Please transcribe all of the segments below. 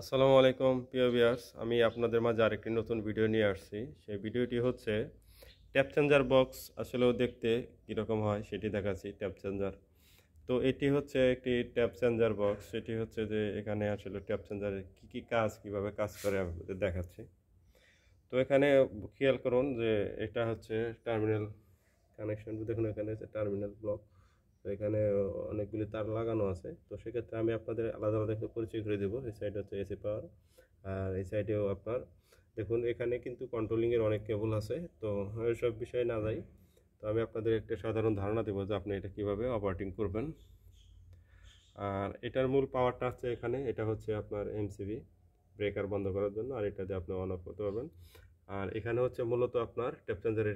আসসালামু আলাইকুম প্রিয় ভিউয়ার্স আমি আপনাদের মাঝে আরেকটি নতুন ভিডিও নিয়ে আসছি সেই ভিডিওটি হচ্ছে ট্যাপ চেঞ্জার বক্স আসলেও দেখতে কীরকম হয় সেটি দেখাচ্ছি ট্যাপ চেঞ্জার তো এটি হচ্ছে একটি ট্যাপ চেঞ্জার বক্স সেটি হচ্ছে যে এখানে আসলে ট্যাপ চেঞ্জারের কী কী কাজ কিভাবে কাজ করে আপনাদের দেখাচ্ছি তো এখানে খেয়াল করুন যে এটা হচ্ছে টার্মিনাল কানেকশন দেখুন এখানে হচ্ছে টার্মিনাল ব্লক তো এখানে অনেকগুলি তার লাগানো আছে তো সেক্ষেত্রে আমি আপনাদের আলাদা আলাদা একটু পরিচয় করে দেবো এই সাইডে হচ্ছে এসি পাওয়ার আর এই সাইডেও আপনার দেখুন এখানে কিন্তু কন্ট্রোলিংয়ের অনেক কেবল আছে তো সব বিষয়ে না যাই তো আমি আপনাদের একটা সাধারণ ধারণা দেবো যে আপনি এটা কিভাবে অপারেটিং করবেন আর এটার মূল পাওয়ারটা আছে এখানে এটা হচ্ছে আপনার এমসিবি ব্রেকার বন্ধ করার জন্য আর এটা দিয়ে আপনি অন অফ করতে পারবেন আর এখানে হচ্ছে মূলত আপনার টেপ চেঞ্জার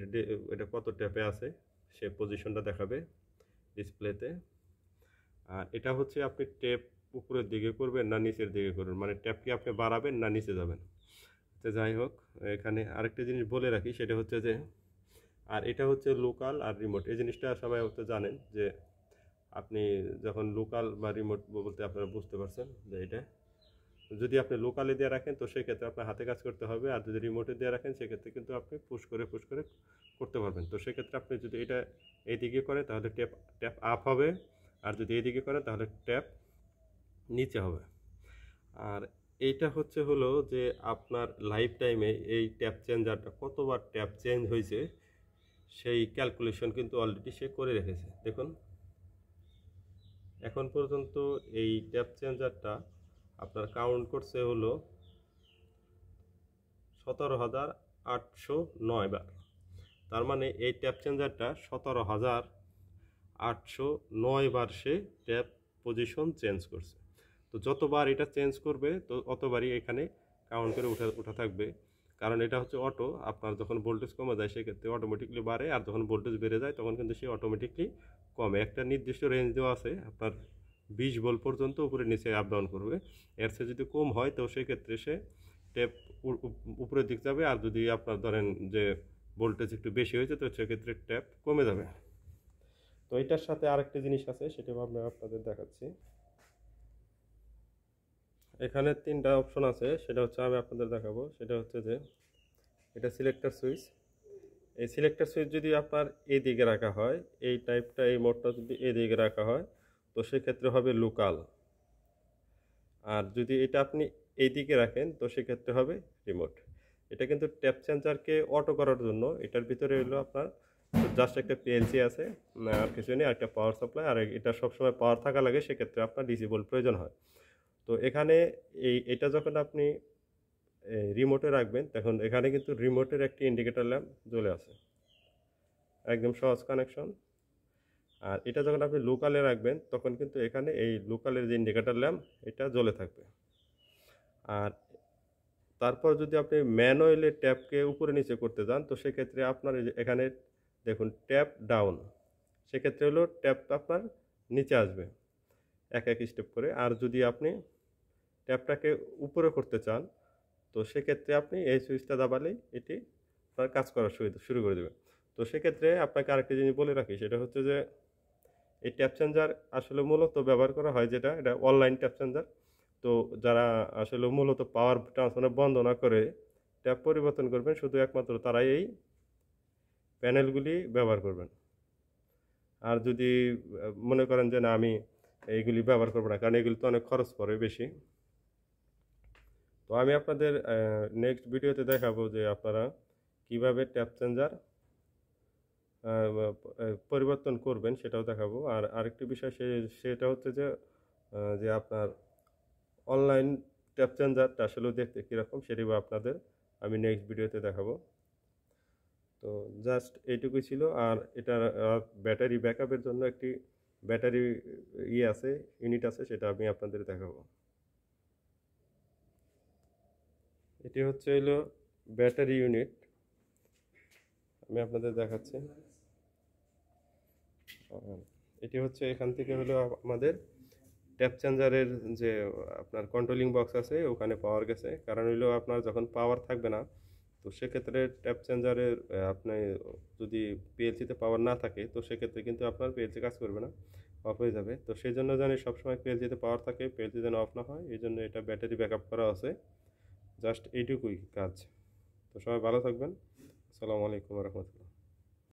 এটা কত টেপে আছে সে পজিশনটা দেখাবে ডিসপ্লেতে আর এটা হচ্ছে আপনি ট্যাপ উপরের দিকে করবেন না নিচের দিকে করবেন মানে ট্যাপকে আপনি বাড়াবেন না নিচে যাবেন তো যাই হোক এখানে আরেকটা জিনিস বলে রাখি সেটা হচ্ছে যে আর এটা হচ্ছে লোকাল আর রিমোট এই জিনিসটা সবাই হয়তো জানেন যে আপনি যখন লোকাল বা রিমোট বলতে আপনারা বুঝতে পারছেন যে এটা যদি আপনি লোকালে দিয়ে রাখেন তো সেক্ষেত্রে আপনার হাতে কাজ করতে হবে আর যদি রিমোটে দিয়ে রাখেন সেক্ষেত্রে কিন্তু আপনি পুশ করে পুশ করে করতে পারবেন তো সেক্ষেত্রে আপনি যদি এটা এই দিকে করে তাহলে ট্যাপ ট্যাপ আপ হবে আর যদি দিকে করে তাহলে ট্যাপ নিচে হবে আর এইটা হচ্ছে হলো যে আপনার লাইফ টাইমে এই ট্যাপ চেঞ্জারটা কতবার ট্যাপ চেঞ্জ হয়েছে সেই ক্যালকুলেশন কিন্তু অলরেডি সে করে রেখেছে দেখুন এখন পর্যন্ত এই ট্যাপ চেঞ্জারটা আপনার কাউন্ট করছে হলো সতেরো হাজার আটশো নয় বার তার মানে এই ট্যাপ চেঞ্জারটা সতেরো হাজার আটশো নয় বার সে ট্যাপ পজিশন চেঞ্জ করছে তো যতবার এটা চেঞ্জ করবে তো অতবারই এখানে কাউন্ট করে উঠা উঠা থাকবে কারণ এটা হচ্ছে অটো আপনার যখন ভোল্টেজ কমে যায় সেক্ষেত্রে অটোমেটিকলি বাড়ে আর যখন ভোল্টেজ বেড়ে যায় তখন কিন্তু সে অটোমেটিকলি কমে একটা নির্দিষ্ট রেঞ্জ দেওয়া আছে আপনার বিশ বল পর্যন্ত উপরে নিচে আপ ডাউন করবে এর সে যদি কম হয় তো সেক্ষেত্রে সে টেপ উপরের দিক যাবে আর যদি আপনার ধরেন যে ভোল্টেজ একটু বেশি হয়েছে তো সেক্ষেত্রে ট্যাপ কমে যাবে তো এটার সাথে আরেকটা জিনিস আছে সেটা ভাবলে আপনাদের দেখাচ্ছি এখানে তিনটা অপশন আছে সেটা হচ্ছে আমি আপনাদের দেখাবো সেটা হচ্ছে যে এটা সিলেক্টার সুইচ এই সিলেক্টার সুইচ যদি আপনার এই দিকে রাখা হয় এই টাইপটা এই মোডটা যদি এই দিকে রাখা হয় তো সেক্ষেত্রে হবে লোকাল আর যদি এটা আপনি এইদিকে রাখেন তো সেক্ষেত্রে হবে রিমোট এটা কিন্তু ট্যাপ সেন্সারকে অটো করার জন্য এটার ভিতরে হলো আপনার জাস্ট একটা পিএলসি আছে আর কিছু নেই আর একটা পাওয়ার সাপ্লাই আর এটা সবসময় পাওয়ার থাকা লাগে সেক্ষেত্রে আপনার ডিসিবল প্রয়োজন হয় তো এখানে এই এটা যখন আপনি রিমোটে রাখবেন তখন এখানে কিন্তু রিমোটের একটি ইন্ডিকেটার ল্যাম্প জ্বলে আছে একদম সহজ কানেকশন আর এটা যখন আপনি লোকালে রাখবেন তখন কিন্তু এখানে এই লোকালের যে ইন্ডিকেটার ল্যাম্প এটা জ্বলে থাকবে আর তারপর যদি আপনি ম্যানুয়ালি ট্যাপকে উপরে নিচে করতে যান তো সেক্ষেত্রে আপনার এখানে দেখুন ট্যাপ ডাউন সেক্ষেত্রে হলো ট্যাপ আপনার নিচে আসবে এক এক স্টেপ করে আর যদি আপনি ট্যাপটাকে উপরে করতে চান তো সেক্ষেত্রে আপনি এই সুইচটা দাবালেই এটি আপনার কাজ করা শুরু করে দেবে তো সেক্ষেত্রে আপনাকে আরেকটা জিনিস বলে রাখি সেটা হচ্ছে যে এই ট্যাপ চেঞ্জার আসলে মূলত ব্যবহার করা হয় যেটা এটা অনলাইন ট্যাপ চেঞ্জার তো যারা আসলে মূলত পাওয়ার ট্রান্সফার বন্ধ না করে ট্যাপ পরিবর্তন করবেন শুধু একমাত্র তারাই এই প্যানেলগুলি ব্যবহার করবেন আর যদি মনে করেন যে না আমি এইগুলি ব্যবহার করবো না কারণ এগুলি তো অনেক খরচ পড়ে বেশি তো আমি আপনাদের নেক্সট ভিডিওতে দেখাবো যে আপনারা কিভাবে ট্যাপ চেঞ্জার পরিবর্তন করবেন সেটাও দেখাবো আর আরেকটি বিষয় সে সেটা হচ্ছে যে যে আপনার অনলাইন ট্যাপ চেঞ্জারটা আসলেও দেখতে কীরকম সেটি বা আপনাদের আমি নেক্সট ভিডিওতে দেখাবো তো জাস্ট এইটুকুই ছিল আর এটার ব্যাটারি ব্যাকআপের জন্য একটি ব্যাটারি ইয়ে আছে ইউনিট আছে সেটা আমি আপনাদের দেখাবো এটি হচ্ছে হলো ব্যাটারি ইউনিট আমি আপনাদের দেখাচ্ছি এটি হচ্ছে এখান থেকে হলো আমাদের ট্যাপ চেঞ্জারের যে আপনার কন্ট্রোলিং বক্স আছে ওখানে পাওয়ার গেছে কারণ হইলো আপনার যখন পাওয়ার থাকবে না তো সেক্ষেত্রে ট্যাপ চেঞ্জারের আপনি যদি পিএলসিতে পাওয়ার না থাকে তো সেক্ষেত্রে কিন্তু আপনার পিএলসি কাজ করবে না অফ হয়ে যাবে তো সেই জন্য জানি সবসময় পিএলসিতে পাওয়ার থাকে পিএলসি যেন অফ না হয় এই জন্য এটা ব্যাটারি ব্যাক আপ করা আছে জাস্ট এইটুকুই কাজ তো সবাই ভালো থাকবেন আসসালামু আলাইকুম রহমতুল্লাহ